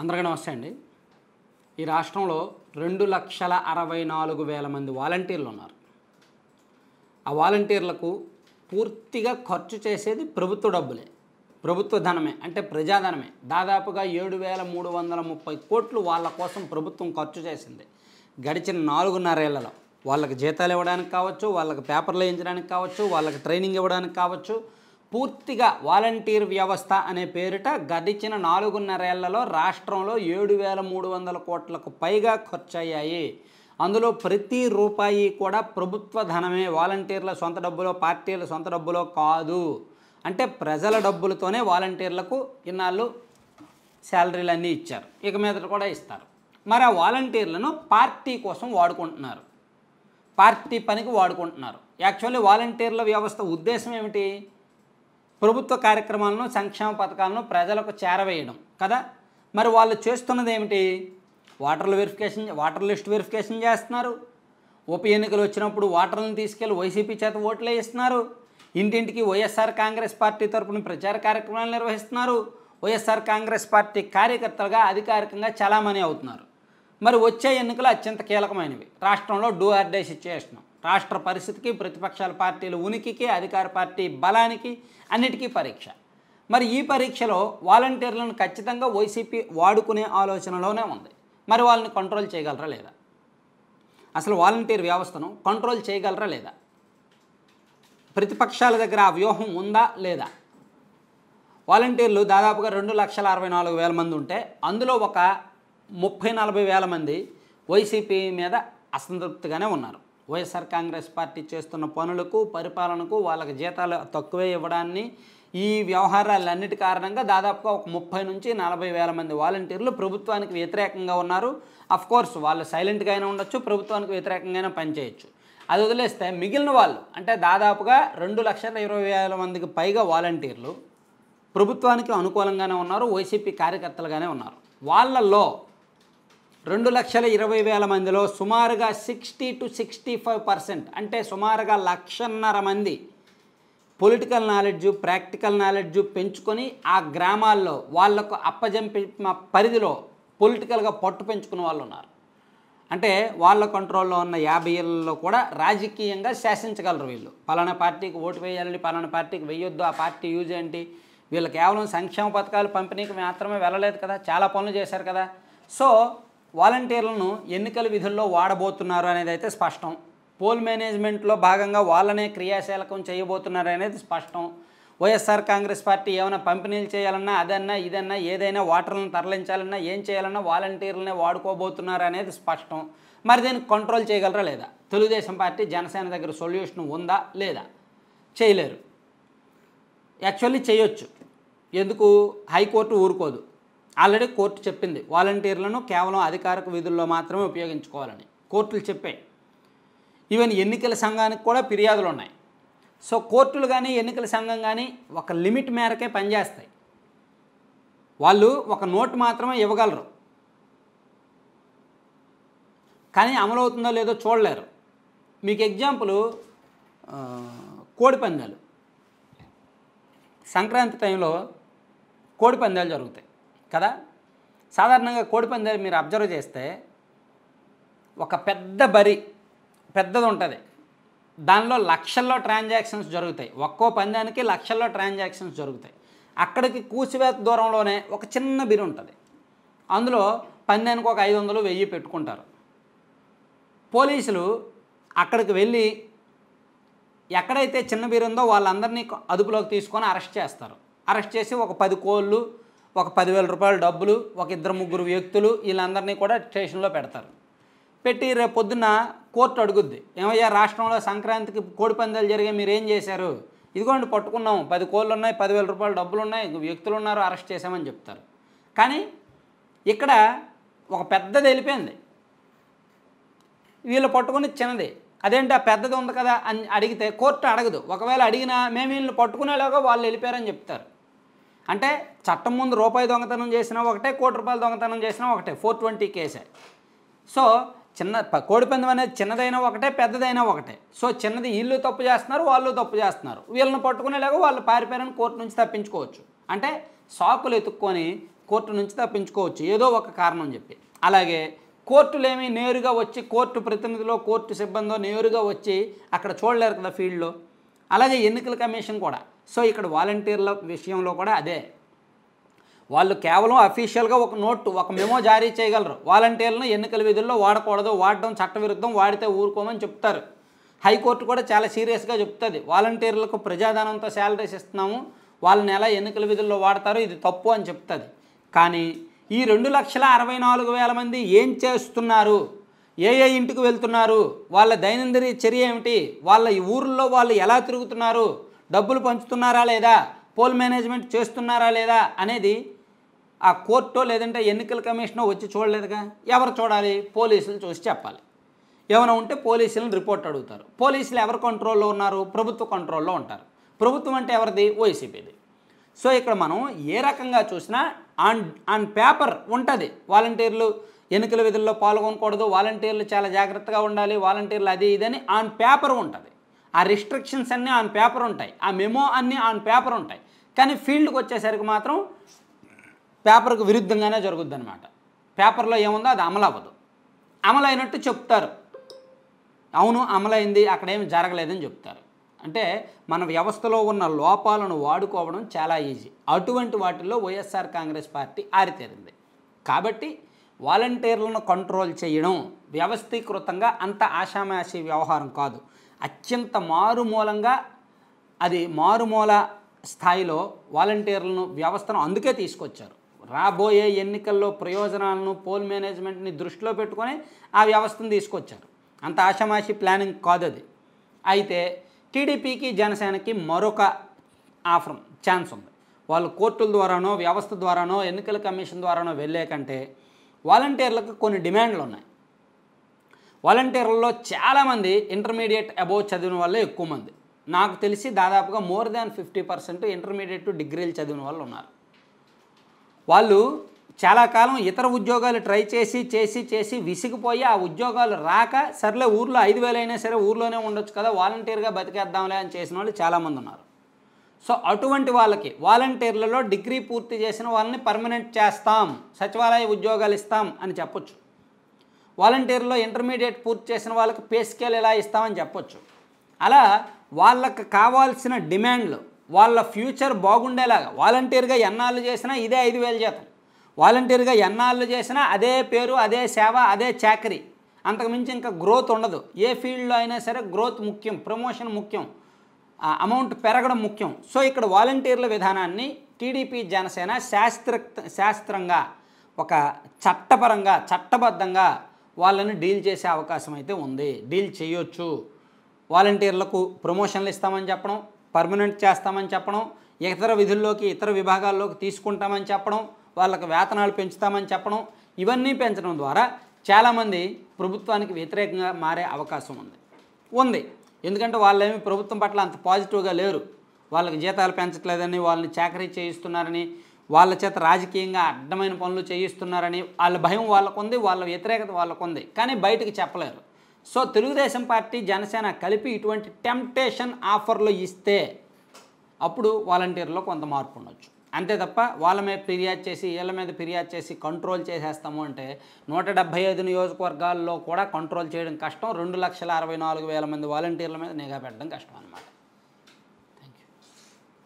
అందరికీ నమస్తే అండి ఈ రాష్ట్రంలో రెండు లక్షల అరవై నాలుగు వేల మంది వాలంటీర్లు ఉన్నారు ఆ వాలంటీర్లకు పూర్తిగా ఖర్చు చేసేది ప్రభుత్వ డబ్బులే ప్రభుత్వ ధనమే అంటే ప్రజాధనమే దాదాపుగా ఏడు వేల మూడు వందల ముప్పై కోట్లు వాళ్ళ కోసం ప్రభుత్వం ఖర్చు చేసింది గడిచిన నాలుగున్నరేళ్లలో వాళ్ళకి జీతాలు ఇవ్వడానికి కావచ్చు వాళ్ళకి పేపర్లు వేయించడానికి కావచ్చు వాళ్ళకి ట్రైనింగ్ ఇవ్వడానికి కావచ్చు పూర్తిగా వాలంటీర్ వ్యవస్థ అనే పేరిట గడిచిన నాలుగున్నరేళ్లలో రాష్ట్రంలో ఏడు వేల మూడు వందల కోట్లకు పైగా ఖర్చయ్యాయి అందులో ప్రతి రూపాయి కూడా ప్రభుత్వ ధనమే వాలంటీర్ల సొంత డబ్బులో పార్టీల సొంత డబ్బులో కాదు అంటే ప్రజల డబ్బులతోనే వాలంటీర్లకు ఇన్నాళ్ళు శాలరీలు అన్నీ ఇచ్చారు ఇక మీద కూడా ఇస్తారు మరి ఆ వాలంటీర్లను పార్టీ కోసం వాడుకుంటున్నారు పార్టీ పనికి వాడుకుంటున్నారు యాక్చువల్లీ వాలంటీర్ల వ్యవస్థ ఉద్దేశం ఏమిటి ప్రభుత్వ కార్యక్రమాలను సంక్షేమ పథకాలను ప్రజలకు చేరవేయడం కదా మరి వాళ్ళు చేస్తున్నది ఏమిటి వాటర్ల వెరిఫికేషన్ వాటర్ లిస్ట్ వెరిఫికేషన్ చేస్తున్నారు ఉప ఎన్నికలు వచ్చినప్పుడు వాటర్లను తీసుకెళ్లి వైసీపీ చేత ఓట్లు వేయిస్తున్నారు ఇంటింటికి వైఎస్ఆర్ కాంగ్రెస్ పార్టీ తరఫున ప్రచార కార్యక్రమాలు నిర్వహిస్తున్నారు వైఎస్ఆర్ కాంగ్రెస్ పార్టీ కార్యకర్తలుగా అధికారికంగా చలామణి అవుతున్నారు మరి వచ్చే ఎన్నికలు అత్యంత కీలకమైనవి రాష్ట్రంలో డూ ఆర్డైస్ సిచ్యుయేషన్ రాష్ట్ర పరిస్థితికి ప్రతిపక్షాల పార్టీల ఉనికికి అధికార పార్టీ బలానికి అన్నిటికీ పరీక్ష మరి ఈ పరీక్షలో వాలంటీర్లను ఖచ్చితంగా వైసీపీ వాడుకునే ఆలోచనలోనే ఉంది మరి వాళ్ళని కంట్రోల్ చేయగలరా లేదా అసలు వాలంటీర్ వ్యవస్థను కంట్రోల్ చేయగలరా లేదా ప్రతిపక్షాల దగ్గర ఆ వ్యూహం ఉందా లేదా వాలంటీర్లు దాదాపుగా రెండు లక్షల అరవై నాలుగు వేల మంది ఉంటే అందులో ఒక ముప్పై నలభై వేల మంది వైసీపీ మీద అసంతృప్తిగానే ఉన్నారు వైఎస్ఆర్ కాంగ్రెస్ పార్టీ చేస్తున్న పనులకు పరిపాలనకు వాళ్ళకి జీతాలు తక్కువే ఇవ్వడాన్ని ఈ వ్యవహారాలన్నిటి కారణంగా దాదాపుగా ఒక ముప్పై నుంచి నలభై వేల మంది వాలంటీర్లు ప్రభుత్వానికి వ్యతిరేకంగా ఉన్నారు కోర్స్ వాళ్ళు సైలెంట్గా అయినా ఉండొచ్చు ప్రభుత్వానికి వ్యతిరేకంగా పనిచేయచ్చు అది వదిలేస్తే మిగిలిన వాళ్ళు అంటే దాదాపుగా రెండు లక్షల ఇరవై వేల మందికి పైగా వాలంటీర్లు ప్రభుత్వానికి అనుకూలంగానే ఉన్నారు వైసీపీ కార్యకర్తలుగానే ఉన్నారు వాళ్ళల్లో రెండు లక్షల ఇరవై వేల మందిలో సుమారుగా sixty to sixty five percent అంటే సుమారుగా లక్షన్నర మంది పొలిటికల్ నాలెడ్జ్ ప్రాక్టికల్ నాలెడ్జ్ పెంచుకొని ఆ గ్రామాల్లో వాళ్లకు అప్పజంపి పరిధిలో పొలిటికల్గా పట్టు పెంచుకున్న వాళ్ళు ఉన్నారు అంటే వాళ్ళ కంట్రోల్లో ఉన్న యాభై ఏళ్ళలో కూడా రాజకీయంగా శాసించగలరు వీళ్ళు పలానా పార్టీకి ఓటు వేయాలని పలానా పార్టీకి వేయొద్దు ఆ పార్టీ యూజ్ ఏంటి వీళ్ళు కేవలం సంక్షేమ పథకాలు పంపిణీకి మాత్రమే వెళ్ళలేదు కదా చాలా పనులు చేశారు కదా సో వాలంటీర్లను ఎన్నికల విధుల్లో వాడబోతున్నారు అనేది అయితే స్పష్టం పోల్ మేనేజ్మెంట్లో భాగంగా వాళ్ళనే క్రియాశీలకం చేయబోతున్నారు అనేది స్పష్టం వైఎస్ఆర్ కాంగ్రెస్ పార్టీ ఏమైనా పంపిణీలు చేయాలన్నా అదన్నా ఇదన్నా ఏదైనా వాటర్లను తరలించాలన్నా ఏం చేయాలన్నా వాలంటీర్లనే వాడుకోబోతున్నారు అనేది స్పష్టం మరి దీన్ని కంట్రోల్ చేయగలరా లేదా తెలుగుదేశం పార్టీ జనసేన దగ్గర సొల్యూషన్ ఉందా లేదా చేయలేరు యాక్చువల్లీ చేయొచ్చు ఎందుకు హైకోర్టు ఊరుకోదు ఆల్రెడీ కోర్టు చెప్పింది వాలంటీర్లను కేవలం అధికారిక విధుల్లో మాత్రమే ఉపయోగించుకోవాలని కోర్టులు చెప్పాయి ఈవెన్ ఎన్నికల సంఘానికి కూడా ఫిర్యాదులు ఉన్నాయి సో కోర్టులు కానీ ఎన్నికల సంఘం కానీ ఒక లిమిట్ మేరకే పనిచేస్తాయి వాళ్ళు ఒక నోటు మాత్రమే ఇవ్వగలరు కానీ అమలు అవుతుందో లేదో చూడలేరు మీకు ఎగ్జాంపుల్ కోడి పందాలు సంక్రాంతి టైంలో కోడి పందాలు జరుగుతాయి కదా సాధారణంగా పందేలు మీరు అబ్జర్వ్ చేస్తే ఒక పెద్ద బరి పెద్దది ఉంటుంది దానిలో లక్షల్లో ట్రాన్జాక్షన్స్ జరుగుతాయి ఒక్కో పందానికి లక్షల్లో ట్రాన్జాక్షన్స్ జరుగుతాయి అక్కడికి కూసివేత దూరంలోనే ఒక చిన్న బిరి ఉంటుంది అందులో పందానికి ఒక ఐదు వందలు వెయ్యి పెట్టుకుంటారు పోలీసులు అక్కడికి వెళ్ళి ఎక్కడైతే చిన్న బిరుందో వాళ్ళందరినీ అదుపులోకి తీసుకొని అరెస్ట్ చేస్తారు అరెస్ట్ చేసి ఒక పది కోళ్ళు ఒక పదివేల రూపాయల డబ్బులు ఒక ఇద్దరు ముగ్గురు వ్యక్తులు వీళ్ళందరినీ కూడా స్టేషన్లో పెడతారు పెట్టి రేపు పొద్దున్న కోర్టు అడుగుద్ది ఏమయ్యా రాష్ట్రంలో సంక్రాంతికి కోడి పందాలు జరిగే మీరు ఏం చేశారు ఇదిగోండి పట్టుకున్నాం పది కోళ్ళు ఉన్నాయి పదివేల రూపాయల డబ్బులు ఉన్నాయి వ్యక్తులు ఉన్నారు అరెస్ట్ చేశామని చెప్తారు కానీ ఇక్కడ ఒక పెద్దది వెళ్ళిపోయింది వీళ్ళు పట్టుకుని చిన్నది అదేంటి ఆ పెద్దది ఉంది కదా అని అడిగితే కోర్టు అడగదు ఒకవేళ అడిగినా మేము వీళ్ళని పట్టుకునేలాగా వాళ్ళు వెళ్ళిపోయారని చెప్తారు అంటే చట్టం ముందు రూపాయి దొంగతనం చేసినా ఒకటే కోటి రూపాయలు దొంగతనం చేసినా ఒకటే ఫోర్ ట్వంటీ కేసే సో చిన్న కోడిపందెం అనేది చిన్నదైనా ఒకటే పెద్దదైనా ఒకటే సో చిన్నది వీళ్ళు తప్పు చేస్తున్నారు వాళ్ళు తప్పు చేస్తున్నారు వీళ్ళని పట్టుకునేలాగా వాళ్ళు పారిపోయారని కోర్టు నుంచి తప్పించుకోవచ్చు అంటే సాకులు ఎత్తుక్కొని కోర్టు నుంచి తప్పించుకోవచ్చు ఏదో ఒక కారణం చెప్పి అలాగే కోర్టులేమి నేరుగా వచ్చి కోర్టు ప్రతినిధిలో కోర్టు సిబ్బందో నేరుగా వచ్చి అక్కడ చూడలేరు కదా ఫీల్డ్లో అలాగే ఎన్నికల కమిషన్ కూడా సో ఇక్కడ వాలంటీర్ల విషయంలో కూడా అదే వాళ్ళు కేవలం అఫీషియల్గా ఒక నోట్ ఒక మెమో జారీ చేయగలరు వాలంటీర్లను ఎన్నికల విధుల్లో వాడకూడదు వాడడం చట్టవిరుద్ధం వాడితే ఊరుకోమని చెప్తారు హైకోర్టు కూడా చాలా సీరియస్గా చెప్తుంది వాలంటీర్లకు ప్రజాధనంతో శాలరీస్ ఇస్తున్నాము వాళ్ళని ఎలా ఎన్నికల విధుల్లో వాడతారో ఇది తప్పు అని చెప్తుంది కానీ ఈ రెండు లక్షల అరవై నాలుగు వేల మంది ఏం చేస్తున్నారు ఏ ఏ ఇంటికి వెళ్తున్నారు వాళ్ళ దైనందిన చర్య ఏమిటి వాళ్ళ ఊర్లో వాళ్ళు ఎలా తిరుగుతున్నారు డబ్బులు పంచుతున్నారా లేదా పోల్ మేనేజ్మెంట్ చేస్తున్నారా లేదా అనేది ఆ కోర్టో లేదంటే ఎన్నికల కమిషనో వచ్చి చూడలేదుగా ఎవరు చూడాలి పోలీసులు చూసి చెప్పాలి ఏమైనా ఉంటే పోలీసులను రిపోర్ట్ అడుగుతారు పోలీసులు ఎవరు కంట్రోల్లో ఉన్నారు ప్రభుత్వ కంట్రోల్లో ఉంటారు ప్రభుత్వం అంటే ఎవరిది వైసీపీది సో ఇక్కడ మనం ఏ రకంగా చూసినా ఆన్ ఆన్ పేపర్ ఉంటుంది వాలంటీర్లు ఎన్నికల విధుల్లో పాల్గొనకూడదు వాలంటీర్లు చాలా జాగ్రత్తగా ఉండాలి వాలంటీర్లు అది ఇదని ఆన్ పేపర్ ఉంటుంది ఆ రిస్ట్రిక్షన్స్ అన్నీ ఆన్ పేపర్ ఉంటాయి ఆ మెమో అన్నీ ఆన్ పేపర్ ఉంటాయి కానీ ఫీల్డ్కి వచ్చేసరికి మాత్రం పేపర్కు విరుద్ధంగానే జరుగుద్ది అనమాట పేపర్లో ఏముందో అది అమలు అవ్వదు అమలైనట్టు చెప్తారు అవును అమలైంది అక్కడేం జరగలేదని చెప్తారు అంటే మన వ్యవస్థలో ఉన్న లోపాలను వాడుకోవడం చాలా ఈజీ అటువంటి వాటిల్లో వైఎస్ఆర్ కాంగ్రెస్ పార్టీ ఆరితేరింది కాబట్టి వాలంటీర్లను కంట్రోల్ చేయడం వ్యవస్థీకృతంగా అంత ఆషామాషి వ్యవహారం కాదు అత్యంత మారుమూలంగా అది మారుమూల స్థాయిలో వాలంటీర్లను వ్యవస్థను అందుకే తీసుకొచ్చారు రాబోయే ఎన్నికల్లో ప్రయోజనాలను పోల్ మేనేజ్మెంట్ని దృష్టిలో పెట్టుకొని ఆ వ్యవస్థను తీసుకొచ్చారు అంత ఆషమాషి ప్లానింగ్ కాదు అది అయితే టీడీపీకి జనసేనకి మరొక ఆఫర్ ఛాన్స్ ఉంది వాళ్ళు కోర్టుల ద్వారానో వ్యవస్థ ద్వారానో ఎన్నికల కమిషన్ ద్వారానో వెళ్ళే కంటే వాలంటీర్లకు కొన్ని డిమాండ్లు ఉన్నాయి వాలంటీర్లలో చాలామంది ఇంటర్మీడియట్ అబోవ్ చదివిన వాళ్ళే ఎక్కువ మంది నాకు తెలిసి దాదాపుగా more than fifty percent intermediate to డిగ్రీలు చదివిన వాళ్ళు ఉన్నారు వాళ్ళు చాలా కాలం ఇతర ఉద్యోగాలు ట్రై చేసి చేసి చేసి విసిగిపోయి ఆ ఉద్యోగాలు రాక సర్లే ఊర్లో ఐదు వేలైనా సరే ఊర్లోనే ఉండొచ్చు కదా వాలంటీర్గా బతికేద్దాంలే అని చేసిన వాళ్ళు చాలామంది ఉన్నారు సో అటువంటి వాళ్ళకి వాలంటీర్లలో డిగ్రీ పూర్తి చేసిన వాళ్ళని పర్మనెంట్ చేస్తాం సచివాలయ ఉద్యోగాలు ఇస్తాం అని చెప్పొచ్చు వాలంటీర్లో ఇంటర్మీడియట్ పూర్తి చేసిన వాళ్ళకి పే స్కేల్ ఇలా ఇస్తామని చెప్పొచ్చు అలా వాళ్ళకి కావాల్సిన డిమాండ్లు వాళ్ళ ఫ్యూచర్ బాగుండేలాగా వాలంటీర్గా ఎన్నాళ్ళు చేసినా ఇదే ఐదు వేలు జీతం వాలంటీర్గా ఎన్నాళ్ళు చేసినా అదే పేరు అదే సేవ అదే చాకరీ అంతకుమించి ఇంకా గ్రోత్ ఉండదు ఏ ఫీల్డ్లో అయినా సరే గ్రోత్ ముఖ్యం ప్రమోషన్ ముఖ్యం అమౌంట్ పెరగడం ముఖ్యం సో ఇక్కడ వాలంటీర్ల విధానాన్ని టీడీపీ జనసేన శాస్త్ర శాస్త్రంగా ఒక చట్టపరంగా చట్టబద్ధంగా వాళ్ళని డీల్ చేసే అవకాశం అయితే ఉంది డీల్ చేయొచ్చు వాలంటీర్లకు ప్రమోషన్లు ఇస్తామని చెప్పడం పర్మనెంట్ చేస్తామని చెప్పడం ఇతర విధుల్లోకి ఇతర విభాగాల్లోకి తీసుకుంటామని చెప్పడం వాళ్ళకి వేతనాలు పెంచుతామని చెప్పడం ఇవన్నీ పెంచడం ద్వారా చాలామంది ప్రభుత్వానికి వ్యతిరేకంగా మారే అవకాశం ఉంది ఉంది ఎందుకంటే వాళ్ళేమి ప్రభుత్వం పట్ల అంత పాజిటివ్గా లేరు వాళ్ళకి జీతాలు పెంచట్లేదని వాళ్ళని చాకరీ చేయిస్తున్నారని వాళ్ళ చేత రాజకీయంగా అడ్డమైన పనులు చేయిస్తున్నారని వాళ్ళ భయం వాళ్ళకుంది వాళ్ళ వ్యతిరేకత వాళ్ళకుంది కానీ బయటకు చెప్పలేరు సో తెలుగుదేశం పార్టీ జనసేన కలిపి ఇటువంటి టెంప్టేషన్ ఆఫర్లు ఇస్తే అప్పుడు వాలంటీర్లో కొంత మార్పు ఉండొచ్చు అంతే తప్ప వాళ్ళ మీద ఫిర్యాదు చేసి వీళ్ళ మీద ఫిర్యాదు చేసి కంట్రోల్ చేసేస్తాము అంటే నూట డెబ్బై ఐదు నియోజకవర్గాల్లో కూడా కంట్రోల్ చేయడం కష్టం రెండు లక్షల అరవై నాలుగు వేల మంది వాలంటీర్ల మీద నిఘా పెట్టడం కష్టం అనమాట